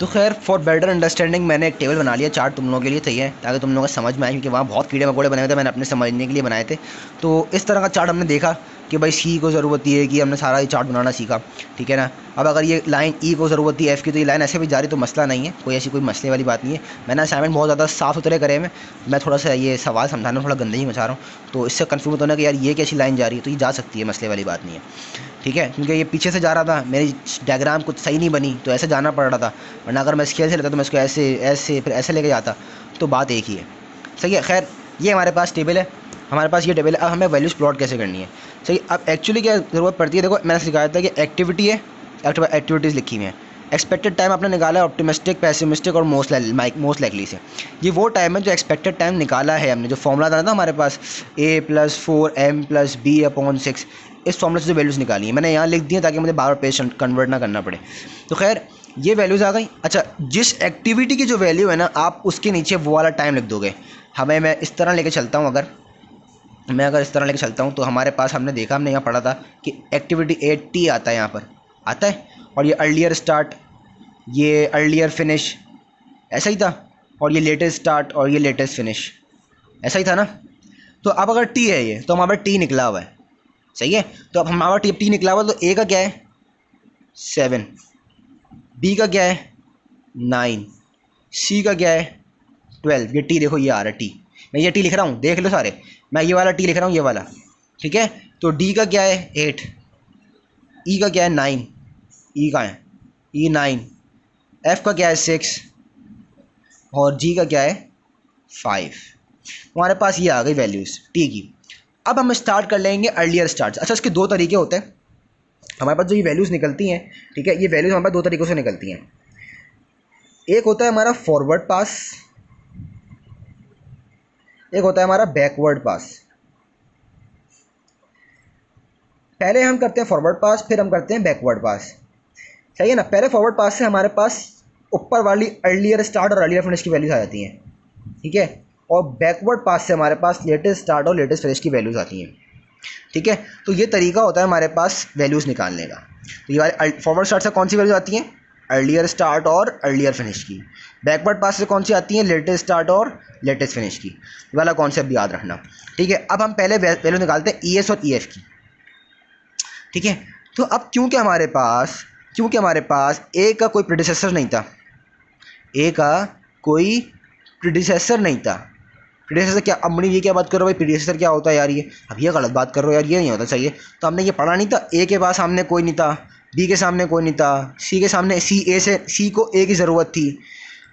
तो खैर for better understanding मैंने एक टेबल बना लिया चार्ट तुम लोगों के लिए है ताकि तुम लोगों को समझ में आए क्योंकि वहाँ बहुत कीड़े मकोड़े बने थे मैंने अपने समझने के लिए बनाए थे तो इस तरह का चार्ट हमने देखा कि भाई सी को ज़रूरत ही है कि हमने सारा ये चार्ट बनाना सीखा ठीक है ना अब अगर ये लाइन ई e को ज़रूरत है एफ़ की तो ये लाइन ऐसे भी जा रही तो मसला नहीं है कोई ऐसी कोई मसले वाली बात नहीं है मैंने असाइनमेंट बहुत ज़्यादा साफ सुथरे करे हैं मैं थोड़ा सा ये सवाल समझाना थोड़ा गंदगी मचा रहा हूँ तो इससे कन्फ्यूज होना कि यार ये कैसी लाइन जा रही है तो ये जा सकती है मसले वाली बात नहीं है ठीक है क्योंकि ये पीछे से जा रहा था मेरी डायग्राम कुछ सही नहीं बनी तो ऐसे जाना पड़ रहा था वरना अगर मैं स्केल से लेता तो मैं इसको ऐसे ऐसे फिर ऐसे लेके जाता तो बात एक ही है सही है खैर ये हमारे पास टेबल है हमारे पास ये टेबल है अब हमें वैल्यूज प्लॉट कैसे करनी है सही अब एक्चुअली क्या ज़रूरत पड़ती है देखो मैंने सिखाया था कि एक्टिविटी है एक्टिविटीज़ लिखी हुई हैं एक्सपेक्टेड टाइम आपने निकाला है ऑप्टिमिस्टिक पैसिमिस्टिक और मोस्ट मोस्ट लाइकली से ये वो टाइम है जो एक्सपेक्टेड टाइम निकाला है हमने जो फॉर्मूला था ना हमारे पास A plus four M plus B upon six इस फॉर्मूले से जो वैल्यूज़ निकाली है मैंने यहाँ लिख दिए ताकि मुझे बार बार पेज कन्वर्ट ना करना पड़े तो खैर ये वैल्यूज़ आ गई अच्छा जिस एक्टिविटी की जो वैल्यू है ना आप उसके नीचे वो वाला टाइम लिख दोगे हमें मैं इस तरह लेके चलता हूँ अगर मैं अगर इस तरह लेके चलता हूँ तो हमारे पास हमने देखा हमने यहाँ पढ़ा था कि एक्टिविटी ए टी आता है यहाँ पर आता है और ये अर्लियर स्टार्ट ये अर्लियर फिनिश ऐसा ही था और ये लेटेस्ट स्टार्ट और ये लेटेस्ट फिनिश ऐसा ही था ना तो अब अगर टी है ये तो पास टी निकला हुआ है सही है तो अब हमारा टी टी निकला हुआ तो ए का क्या है सेवन बी का क्या है नाइन सी का क्या है ट्वेल्व ये टी देखो ये आ रहा है टी मैं ये टी लिख रहा हूँ देख लो सारे मैं ये वाला टी लिख रहा हूँ ये वाला ठीक है तो डी का क्या है एट ई e का क्या है नाइन ई e का है ई नाइन एफ़ का क्या है सिक्स और जी का क्या है फाइव हमारे पास ये आ गई वैल्यूज़ टी की अब हम स्टार्ट कर लेंगे अर्लियर स्टार्ट अच्छा इसके दो तरीके होते हैं हमारे पास जो ये वैल्यूज़ निकलती हैं ठीक है ये वैल्यूज़ हमारे पास दो तरीक़ों से निकलती हैं एक होता है हमारा फॉरवर्ड पास एक होता है हमारा बैकवर्ड पास पहले हम करते हैं फॉरवर्ड पास फिर हम करते हैं बैकवर्ड पास सही है ना पहले फॉरवर्ड पास से हमारे पास ऊपर वाली अर्लियर स्टार्ट और अर्लियर फिनिश की वैल्यूज आ जाती हैं ठीक है और बैकवर्ड पास से हमारे पास लेटेस्ट स्टार्ट और लेटेस्ट फ्रेश की वैल्यूज़ आती हैं ठीक है तो ये तरीका होता है हमारे पास वैल्यूज़ निकालने का तो ये फॉरवर्ड स्टार्ट से कौन सी वैल्यूज आती हैं अर्लियर स्टार्ट और अर्लियर फिनिश की बैकवर्ड पास से कौन सी आती हैं लेटेस्ट स्टार्ट और लेटेस्ट फिनिश की वाला कॉन्सेप्ट याद रखना ठीक है अब हम पहले वैल्यू निकालते हैं ई e और ई e की ठीक है तो अब क्योंकि हमारे पास क्योंकि हमारे पास ए का कोई प्रोडिसेसर नहीं था ए का कोई प्रोडिसेसर नहीं था प्रीडेसर क्या अब जी ये क्या बात कर रहे हो भाई प्रीडेसर क्या होता है यार ये अब ये गलत बात कर रहे हो यार ये नहीं होता चाहिए तो हमने ये पढ़ा नहीं था ए के पास सामने कोई नहीं था बी के सामने कोई नहीं था सी के सामने सी ए से सी को ए की ज़रूरत थी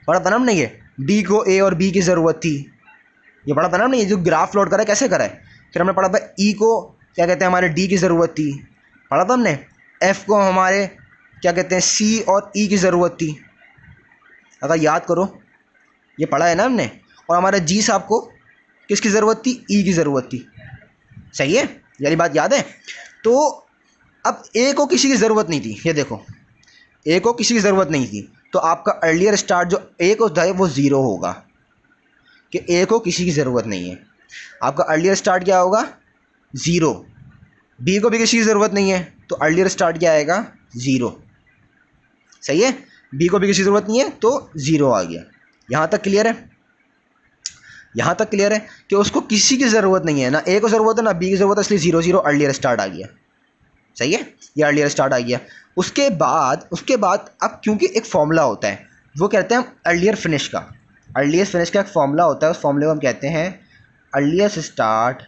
पढ़ा था ना हमने ये डी को ए और बी की ज़रूरत थी ये पढ़ा था ना हमने ये जो ग्राफ लोड करा कैसे करा है फिर हमने पढ़ा था ई e को क्या कहते हैं हमारे डी की ज़रूरत थी पढ़ा था हमने एफ़ को हमारे क्या कहते हैं सी और ई e की ज़रूरत थी अगर याद करो ये पढ़ा है ना हमने और हमारा जी साहब को किसकी ज़रूरत थी ई की ज़रूरत थी सही है यही बात याद है तो अब ए को किसी की ज़रूरत नहीं थी ये देखो ए को किसी की ज़रूरत नहीं थी तो आपका अर्लियर स्टार्ट जो ए को था वो ज़ीरो होगा कि ए को किसी की ज़रूरत नहीं है आपका अर्लियर स्टार्ट क्या होगा ज़ीरो बी को भी किसी की ज़रूरत नहीं है तो अर्लियर स्टार्ट क्या आएगा ज़ीरो सही है बी को भी किसी ज़रूरत नहीं है तो ज़ीरो आ गया यहाँ तक क्लियर है यहाँ तक क्लियर है कि उसको किसी की ज़रूरत नहीं है ना ए को ज़रूरत है ना बी की ज़रूरत है इसलिए जीरो जीरो अर्लियर स्टार्ट आ गया सही है ये अर्लियर स्टार्ट आ गया उसके बाद उसके बाद अब क्योंकि एक फॉर्मूला होता है वो कहते हैं हम अर्लियर फिनिश का अर्लियर फिनिश का एक फॉर्मूला होता है उस फॉर्मूले को हम कहते हैं earliest start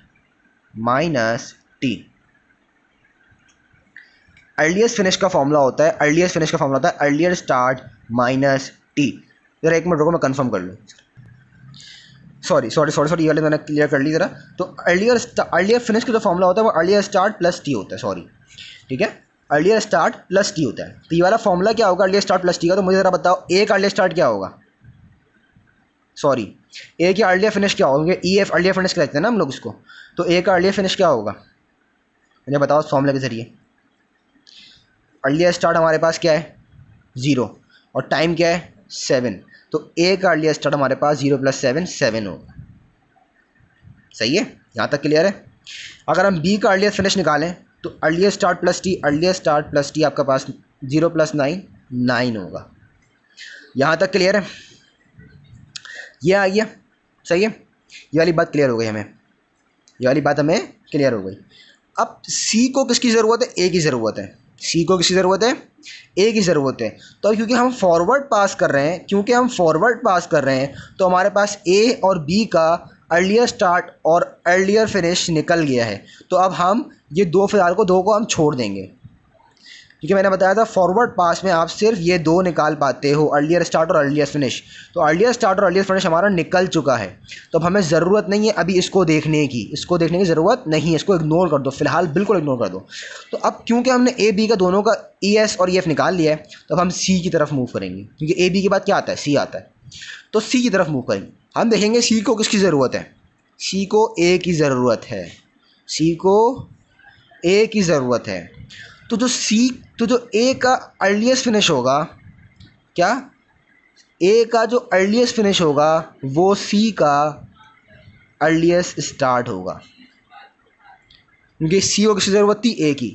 minus T earliest finish का फॉर्मूला होता है अर्लीस्ट फिनिश का फॉर्मूला होता है अर्लियर स्टार्ट माइनस टी ज़रा एक मिनट रुको मैं कंफर्म कर लूँ सॉरी सॉरी सॉरी सॉरी ये वाले मैंने क्लियर कर ली ज़रा तो अर्लियर अर्लियर फिनिश का जो फॉर्मूला होता है वो अर्लियर स्टार्ट प्लस टी होता है सॉरी ठीक है अर्लियर स्टार्ट प्लस टी होता है तो ये वाला फॉर्मूला क्या होगा अर्लियर स्टार्ट प्लस टी का तो मुझे ज़रा बताओ ए का अर्लियर स्टार्ट क्या होगा सॉरी ए की अर्लियर फिनिश क्या होगा ई एफ अर्लियर फिनिश कहते हैं ना हम लोग उसको तो ए का अर्लियर फिनिश क्या होगा मुझे बताओ उस फॉर्मूले के ज़रिए अर्लियर स्टार्ट हमारे पास क्या है ज़ीरो और टाइम क्या है सेवन तो ए का अर्लियर स्टार्ट हमारे पास जीरो प्लस सेवन सेवन होगा सही है यहाँ तक क्लियर है अगर हम बी का अर्लियर फिनिश निकालें तो earlier start plus T earlier start plus T आपके पास जीरो प्लस नाइन नाइन होगा यहाँ तक क्लियर है ये आ गया सही है ये वाली बात क्लियर हो गई हमें ये वाली बात हमें क्लियर हो गई अब सी को किसकी ज़रूरत है ए की ज़रूरत है सी को किसकी ज़रूरत है ए की ज़रूरत है तो क्योंकि हम फॉरवर्ड पास कर रहे हैं क्योंकि हम फॉरवर्ड पास कर रहे हैं तो हमारे पास ए और बी का अर्लियर स्टार्ट और अर्लियर फिनिश निकल गया है तो अब हम ये दो फिलहाल को दो को हम छोड़ देंगे क्योंकि मैंने बताया था फॉरवर्ड पास में आप सिर्फ ये दो निकाल पाते हो अर्लियर स्टार्ट और अर्लियर फिनिश तो अर्लियर स्टार्ट और अर्लियर फिनिश हमारा निकल चुका है तो अब हमें ज़रूरत नहीं है अभी इसको देखने की इसको देखने की ज़रूरत नहीं है इसको इग्नोर कर दो फिलहाल बिल्कुल इग्नोर कर दो तो अब क्योंकि हमने ए बी का दोनों का ई e एस और ई e एफ निकाल लिया है तो अब हम सी की तरफ मूव करेंगे क्योंकि ए बी के बाद क्या आता है सी आता है तो सी की तरफ मूव करेंगे हम देखेंगे सी को किसकी ज़रूरत है सी को ए की ज़रूरत है सी को ए की ज़रूरत है तो जो सी तो जो ए का अर्लीस्ट फिनिश होगा क्या ए का जो अर्लीस्ट फिनिश होगा वो सी का अर्लीस्ट स्टार्ट होगा क्योंकि सी को किसी ज़रूरत थी ए की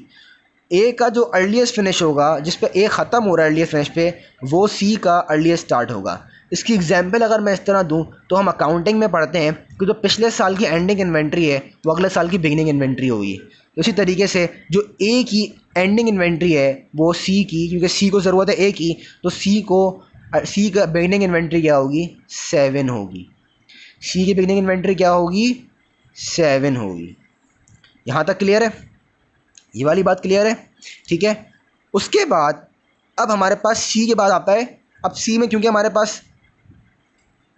ए का जो अर्लीस्ट फिनिश होगा जिस पे ए ख़त्म हो रहा है अर्लीस्ट फिनिश पे वो सी का अर्लीस्ट स्टार्ट होगा इसकी एग्जांपल अगर मैं इस तरह दूं तो हम अकाउंटिंग में पढ़ते हैं कि जो पिछले साल की एंडिंग इन्वेंट्री है वो अगले साल की बिगनिंग इन्वेंट्री होगी इसी तरीके से जो ए की एंडिंग इन्वेंट्री है वो सी की क्योंकि सी को ज़रूरत है ए की तो सी को सी का बिगनिंग इन्वेंट्री क्या होगी सेवन होगी सी की बिगनिंग इन्वेंट्री क्या होगी सेवन होगी यहाँ तक क्लियर है ये वाली बात क्लियर है ठीक है उसके बाद अब हमारे पास सी के बाद आता है अब सी में क्योंकि हमारे पास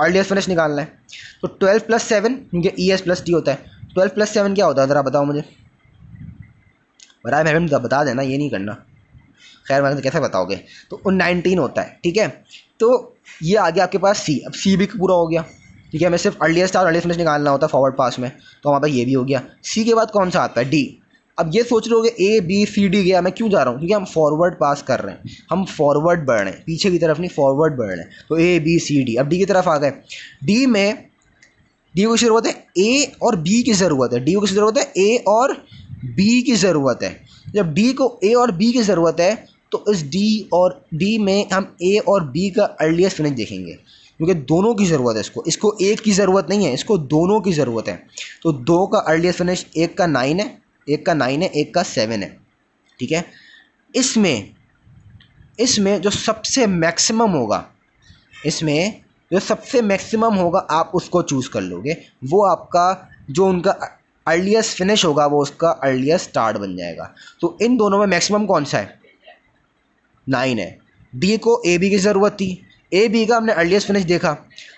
अर्लीस्ट फिनिश निकालना है तो ट्वेल्व प्लस सेवन क्योंकि ई एस प्लस डी होता है ट्वेल्व प्लस सेवन क्या होता है ज़रा बताओ मुझे बरए मेहरबान बता देना ये नहीं करना खैर मैंने तो कैसे बताओगे तो उन नाइनटीन होता है ठीक है तो ये आ गया आपके पास सी अब सी भी पूरा हो गया ठीक है हमें सिर्फ अर्लीस्ट और अर्लीस्ट फिनिश निकालना होता है फॉरवर्ड पास में तो हमारे पास ये भी हो गया सी के बाद कौन सा आता है डी अब ये सोच रहे हो ए बी सी डी गया मैं क्यों जा रहा हूँ क्योंकि हम फॉरवर्ड पास कर रहे हैं हम फॉरवर्ड बढ़ रहे हैं पीछे की तरफ नहीं फॉरवर्ड बढ़ रहे हैं तो ए बी सी डी अब डी की तरफ आ गए डी में डी को ज़रूरत है ए और बी की ज़रूरत है डी को ज़रूरत है ए और बी की ज़रूरत है जब डी को ए और बी की ज़रूरत है तो इस डी और डी में हम ए और बी का अर्लीस्ट फिनिश देखेंगे क्योंकि दोनों की ज़रूरत है इसको इसको एक की ज़रूरत नहीं है इसको दोनों की ज़रूरत है तो दो का अर्लीस्ट फिनिश एक का नाइन है एक का नाइन है एक का सेवन है ठीक है इसमें इसमें जो सबसे मैक्सिमम होगा इसमें जो सबसे मैक्सिमम होगा आप उसको चूज़ कर लोगे वो आपका जो उनका अर्लीस्ट फिनिश होगा वो उसका अर्लीस्ट स्टार्ट बन जाएगा तो इन दोनों में मैक्सिमम कौन सा है नाइन है डी को ए बी की ज़रूरत थी ए बी का हमने अर्लीस्ट फिनिश देखा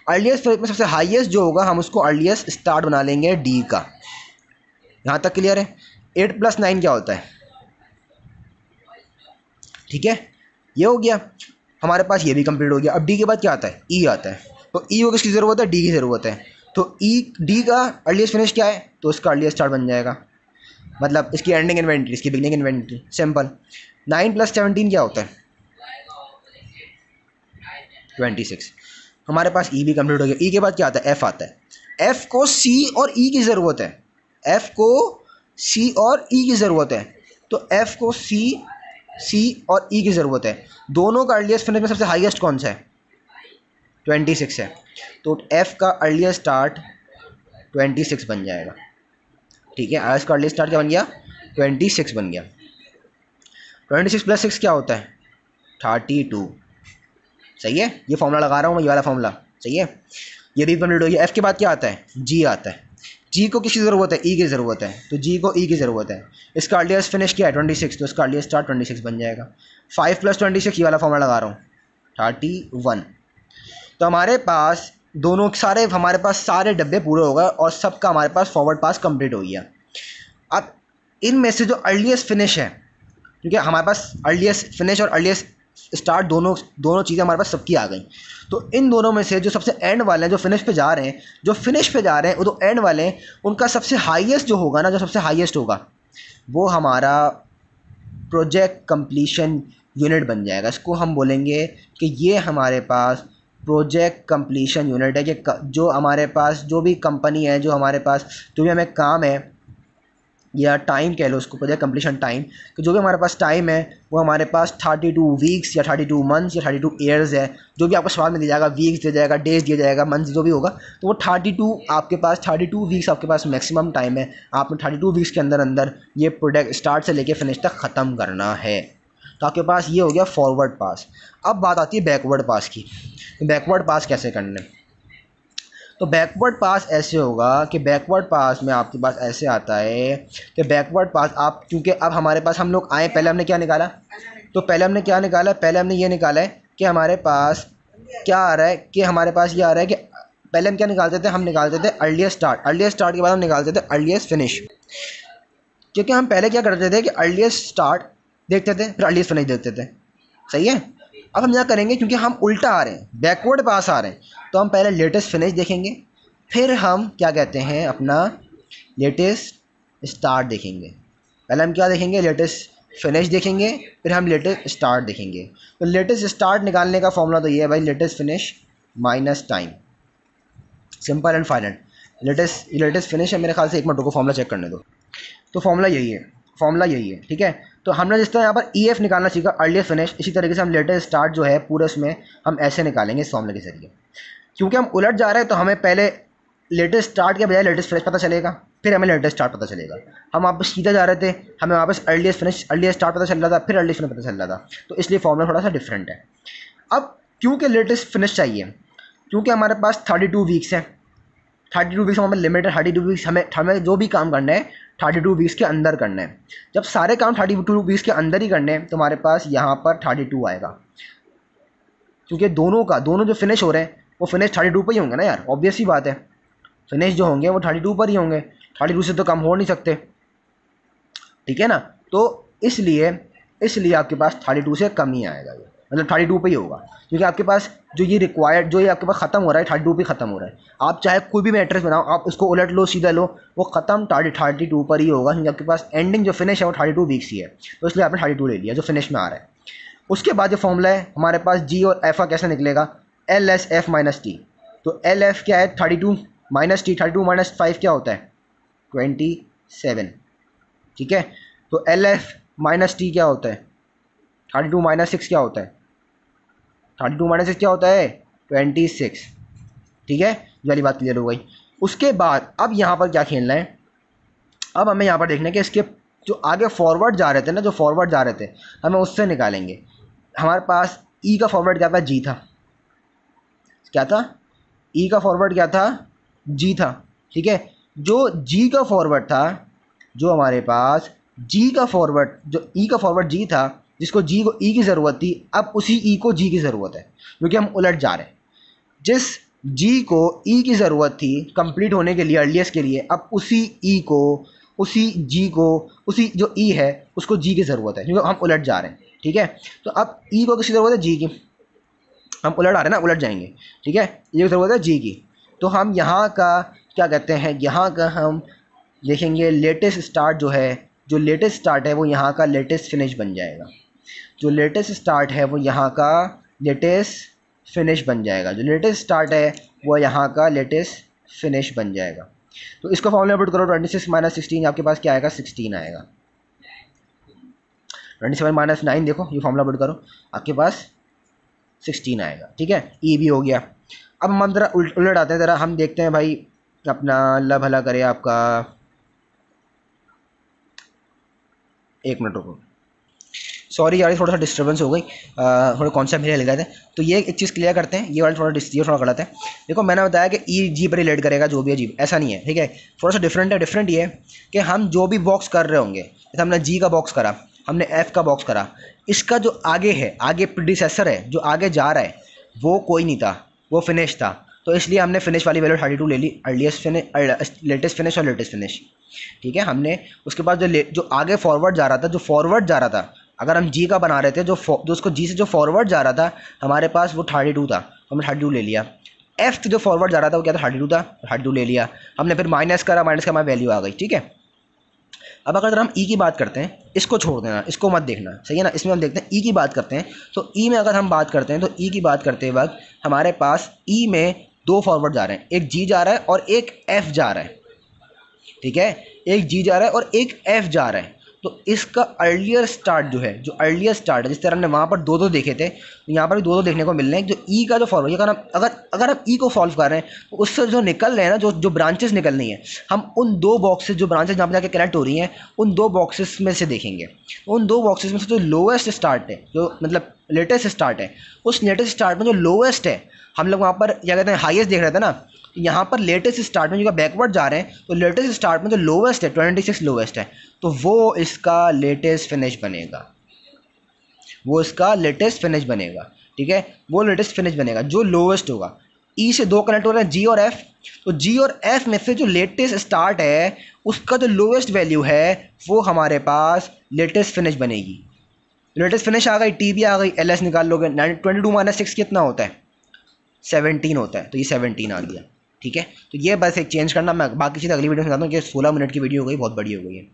अर्लीस्ट फिनिश में सबसे हाईएस्ट जो होगा हम उसको अर्लीस्ट स्टार्ट बना लेंगे डी का यहाँ तक क्लियर है एट प्लस नाइन क्या होता है ठीक है ये हो गया हमारे पास ये भी कंप्लीट हो गया अब डी के बाद क्या आता है ई e आता है तो ई e को किसकी ज़रूरत है डी की ज़रूरत है तो ई e, डी का अर्लीस्ट फिनिश क्या है तो उसका अर्लीस्ट स्टार्ट बन जाएगा मतलब इसकी एंडिंग इन्वेंट्री इसकी beginning inventory simple nine plus seventeen क्या होता है ट्वेंटी सिक्स हमारे पास ई e भी कंप्लीट हो गया ई e के बाद क्या आता है एफ़ आता है एफ़ को सी और ई e की ज़रूरत है एफ़ को सी और ई e की ज़रूरत है तो एफ़ को सी सी और ई e की ज़रूरत है दोनों का अर्लीस्ट फिनिश में सबसे हाईएस्ट कौन सा है ट्वेंटी सिक्स है तो एफ़ का अर्लियर स्टार्ट ट्वेंटी सिक्स बन जाएगा ठीक है आज का अर्ली स्टार्ट क्या बन गया ट्वेंटी सिक्स बन गया ट्वेंटी सिक्स प्लस सिक्स क्या होता है थर्टी टू सही है ये फॉर्मूला लगा रहा हूँ मैं ये वाला फॉर्मूला सही है ये भी कंप्लीट हो गया एफ़ के बाद क्या आता है जी आता है जी को किसकी ज़रूरत है ई e की ज़रूरत है तो जी को ई e की ज़रूरत है इसका अर्लियस्ट फिनिश किया है ट्वेंटी सिक्स तो इसका अर्लीस्ट स्टार्ट ट्वेंटी सिक्स बन जाएगा फाइव प्लस ट्वेंटी सिक्स ये वाला फॉर्मूला लगा रहा हूँ थर्टी वन तो हमारे पास दोनों सारे हमारे पास सारे डब्बे पूरे हो गए और सबका हमारे पास फॉरवर्ड पास कंप्लीट हो गया अब इनमें से जो अर्लीस्ट फिनिश है क्योंकि हमारे पास अर्लीस्ट फिनिश और अर्लीस्ट स्टार्ट दोनों दोनों चीज़ें हमारे पास सबकी आ गई तो इन दोनों में से जो सबसे एंड वाले हैं जो फिनिश पे जा रहे हैं जो फिनिश पे जा रहे हैं वो तो एंड वाले हैं उनका सबसे हाईएस्ट जो होगा ना जो सबसे हाईएस्ट होगा वो हमारा प्रोजेक्ट कंप्लीशन यूनिट बन जाएगा इसको हम बोलेंगे कि ये हमारे पास प्रोजेक्ट कंप्लीशन यूनिट है कि जो हमारे पास जो भी कंपनी है जो हमारे पास जो भी हमें काम है या टाइम कह लो उसको प्रोजेक्ट कंप्लीशन टाइम कि जो भी हमारे पास टाइम है वो हमारे पास थर्टी टू वीक्स या थर्टी टू मंथ्स या थर्टी टू ईयर्स है जो भी आपको सवाल में दिया जाएगा वीक्स दिया जाएगा डेज दिया जाएगा मंथ जो भी होगा तो वो थर्टी टू आपके पास थर्टी टू वीक्स आपके पास मैक्सिमम टाइम है आपने थर्टी टू वीक्स के अंदर अंदर ये प्रोडक्ट स्टार्ट से लेके फिनिश तक ख़त्म करना है तो आपके पास ये हो गया फॉरवर्ड पास अब बात आती है बैकवर्ड पास की बैकवर्ड पास कैसे करने तो बैकवर्ड पास ऐसे होगा कि बैकवर्ड पास में आपके पास ऐसे आता है कि बैकवर्ड पास आप क्योंकि अब हमारे पास हम लोग आए पहले हमने क्या निकाला तो पहले हमने क्या निकाला पहले हमने ये निकाला है कि हमारे पास क्या आ रहा है कि हमारे पास ये आ रहा है कि पहले हम क्या निकालते थे हम निकालते थे अर्लीस्ट स्टार्ट अर्लीस्ट स्टार्ट के बाद हम निकालते थे अर्लीस्ट फिनिश क्योंकि हम पहले क्या करते थे कि अर्लीस्ट स्टार्ट देखते थे फिर अली सुनाई देखते थे सही है अब हम क्या करेंगे क्योंकि हम उल्टा आ रहे हैं बैकवर्ड पास आ रहे हैं तो हम पहले लेटेस्ट फिनिश देखेंगे फिर हम क्या कहते हैं अपना लेटेस्ट स्टार्ट देखेंगे पहले हम क्या देखेंगे लेटेस्ट फिनिश देखेंगे फिर हम लेटेस्ट स्टार्ट देखेंगे तो लेटेस्ट स्टार्ट निकालने का फॉर्मूला तो ये है भाई latest finish minus time simple and final latest latest finish है मेरे ख्याल से एक मिनट को फॉर्मूला चेक करने दो तो फॉर्मूला यही है फॉर्मूला यही है ठीक है तो हमने जिस तरह यहाँ पर ई e एफ निकालना सीखा अर्लीस्ट फिनिश इसी तरीके से हम लेटेस्ट स्टार्ट जो है पूरे उसमें हम ऐसे निकालेंगे इस फॉर्मले के जरिए क्योंकि हम उलट जा रहे हैं तो हमें पहले लेटेस्ट स्टार्ट के बजाय लेटेस्ट फिनिश पता चलेगा फिर हमें लेटेस्ट स्टार्ट पता चलेगा हम वापस सीधा जा रहे थे हमें वापस अर्लीस्ट फिनिश अर्लीस्ट स्टार्ट पता चल रहा था फिर अर्लीस्ट फिनिश पता चल रहा था तो इसलिए फॉर्मला थोड़ा सा डिफरेंट है अब क्योंकि लेटेस्ट फिनिश चाहिए क्योंकि हमारे पास थर्टी टू वीक्स हैं थर्टी टू वीक्स हमें लिमिट है थर्टी टू वीक्स हमें हमें जो भी काम करना है थर्टी टू वीक्स के अंदर करना है जब सारे काम थर्टी टू वीक्स के अंदर ही करने हैं तो हमारे पास यहाँ पर थर्टी टू आएगा क्योंकि दोनों का दोनों जो फिनिश हो रहे हैं वो फिनिश थर्टी टू पर ही होंगे ना यार ऑब्वियस ही बात है फिनिश जो होंगे वो थर्टी टू पर ही होंगे थर्टी टू से तो कम हो नहीं सकते ठीक है ना तो इसलिए इसलिए आपके पास थर्टी टू से कम ही आएगा ये मतलब थर्टी टू पर ही होगा क्योंकि आपके पास जो ये रिक्वायर्ड जो ये आपके पास ख़त्म हो रहा है थर्टी टू पर ख़त्म हो रहा है आप चाहे कोई भी मैट्रेस बनाओ आप उसको उलट लो सीधा लो वो ख़त्म थर्टी थर्टी टू पर ही होगा क्योंकि आपके पास एंडिंग जो फिनिश है वो थर्टी टू वीक्स ही है तो इसलिए आपने थर्टी टू ले लिया जो फिनिश में आ रहा है उसके बाद जो फॉर्मूला है हमारे पास जी और एफ का कैसे निकलेगा L S F minus T तो एल एफ क्या है thirty two minus T thirty two minus five क्या होता है ट्वेंटी सेवन ठीक है तो एल एफ माइनस टी क्या होता है थर्टी टू माइनस सिक्स क्या होता है थर्टी टू माइनस सिक्स क्या होता है ट्वेंटी सिक्स ठीक है ये वाली बात क्लियर हो गई उसके बाद अब यहाँ पर क्या खेलना है अब हमें यहाँ पर देखना है कि इसके जो आगे फॉरवर्ड जा रहे थे ना जो फॉरवर्ड जा रहे थे हमें उससे निकालेंगे हमारे पास ई e का फॉरवर्ड क्या था जी था क्या था ई e का फॉरवर्ड क्या था जी था ठीक है जो जी का फॉरवर्ड था जो हमारे पास जी का फॉरवर्ड जो ई e का फॉरवर्ड जी था जिसको जी को ई e की ज़रूरत थी अब उसी ई e को जी की ज़रूरत है क्योंकि हम उलट जा रहे हैं जिस जी को ई e की ज़रूरत थी कंप्लीट होने के लिए अर्लीस्ट के लिए अब उसी ई को उसी जी को उसी जो ई है उसको जी की ज़रूरत है क्योंकि हम उलट जा रहे हैं ठीक है तो अब ई को किसकी ज़रूरत है जी की हम उलट आ रहे हैं ना उलट जाएंगे ठीक है ये ज़रूरत है जी की तो हम यहाँ का क्या कहते हैं यहाँ का हम देखेंगे लेटेस्ट स्टार्ट जो है जो लेटेस्ट स्टार्ट है वो यहाँ का लेटेस्ट फिनिश बन जाएगा जो लेटेस्ट स्टार्ट है वो यहाँ का लेटेस्ट फिनिश बन जाएगा जो लेटेस्ट स्टार्ट है वो यहाँ का लेटेस्ट फिनिश बन जाएगा तो इसको फॉर्मूला पुट करो ट्वेंटी सिक्स माइनस सिक्सटीन आपके पास क्या आएगा सिक्सटीन आएगा ट्वेंटी सेवन माइनस नाइन देखो ये फॉर्मूला पुट करो आपके पास सिक्सटीन आएगा ठीक है ई e भी हो गया अब हम ज़रा उलट आते हैं ज़रा हम देखते हैं भाई अपना अल्लाह भला करे आपका एक मिनट रुको सॉरी यार थोड़ा सा डिस्टर्बेंस हो गई थोड़े कॉन्सेप्ट मेरे हिल गए थे तो ये एक चीज़ क्लियर करते हैं ये वाला थोड़ा डिस्ट्री थोड़ा गलत है देखो मैंने बताया कि ई e जी पर रिलेट करेगा जो भी है जीप ऐसा नहीं है ठीक है थोड़ा सा डिफरेंट है डिफरेंट ये है कि हम जो भी बॉक्स कर रहे होंगे जैसे हमने जी का बॉक्स करा हमने एफ़ का बॉक्स करा इसका जो आगे है आगे प्रोडिसेसर है जो आगे जा रहा है वो कोई नहीं था वो फिनिश था तो इसलिए हमने फिनिश वाली वैल्यू थर्टी टू ले ली अर्लीस्ट फिनिश लेटेस्ट फिनिश और लेटेस्ट फिनिश ठीक है हमने उसके बाद जो जो आगे फॉरवर्ड जा रहा था जो फॉरवर्ड जा रहा था अगर हम जी का बना रहे थे जो जो उसको जी से जो फॉरवर्ड जा रहा था हमारे पास वो थर्टी टू था हमने थर्टी टू ले लिया एफ से जो फॉरवर्ड जा रहा था वो क्या था थर्टी टू था थर्टी टू ले लिया हमने फिर माइनस करा माइनस का हमारी वैल्यू आ गई ठीक है अब अगर अगर हम ई e की बात करते हैं इसको छोड़ देना इसको मत देखना सही है ना इसमें हम देखते हैं ई e की बात करते हैं तो ई e में अगर हम बात करते हैं तो ई की बात करते वक्त हमारे पास ई में दो फॉरवर्ड जा रहे हैं एक जी जा रहा है और एक एफ जा रहा है ठीक है एक जी जा रहा है और एक एफ जा रहा है तो इसका अर्लियर स्टार्ट जो है जो अर्लियर स्टार्ट है जिस तरह हमने वहाँ पर दो दो देखे थे तो यहाँ पर भी दो दो देखने को मिल रहे हैं जो ई e का जो फॉर्म अगर हम अगर अगर हम ई e को सॉल्व कर रहे हैं तो उससे जो निकल रहे हैं ना जो जो ब्रांचेस निकल रही हैं हम उन दो बॉक्सेज जो ब्रांचेज जहाँ पर जाकर कनेक्ट हो रही हैं उन दो बॉक्सेस में से देखेंगे उन दो बॉक्सेज में से जो लोएस्ट स्टार्ट है जो मतलब लेटेस्ट स्टार्ट है उस लेटेस्ट स्टार्ट में जो लोएस्ट है हम लोग वहाँ पर क्या कहते हैं हाइएस्ट देख रहे थे ना यहाँ पर लेटेस्ट स्टार्ट में जो बैकवर्ड जा रहे हैं तो लेटेस्ट स्टार्ट में जो लोवेस्ट है ट्वेंटी सिक्स लोवेस्ट है तो वो इसका लेटेस्ट फिनिश बनेगा वो इसका लेटेस्ट फिनिश बनेगा ठीक है वो लेटेस्ट फिनिश बनेगा जो लोवेस्ट होगा ई e से दो कनेक्ट हो रहे हैं जी और एफ तो जी और एफ में से जो लेटेस्ट स्टार्ट है उसका जो लोवेस्ट वैल्यू है वो हमारे पास लेटेस्ट फिनिश बनेगी लेटेस्ट फिनिश आ गई टी भी आ गई एल एस निकाल लोगे ट्वेंटी टू माइनस सिक्स कितना होता है सेवनटीन होता है तो ये सेवनटीन आ गया ठीक है तो ये बस एक चेंज करना मैं बाकी चीज़ अगली वीडियो में बताता हूँ कि सोलह मिनट की वीडियो हो गई बहुत बड़ी हो गई है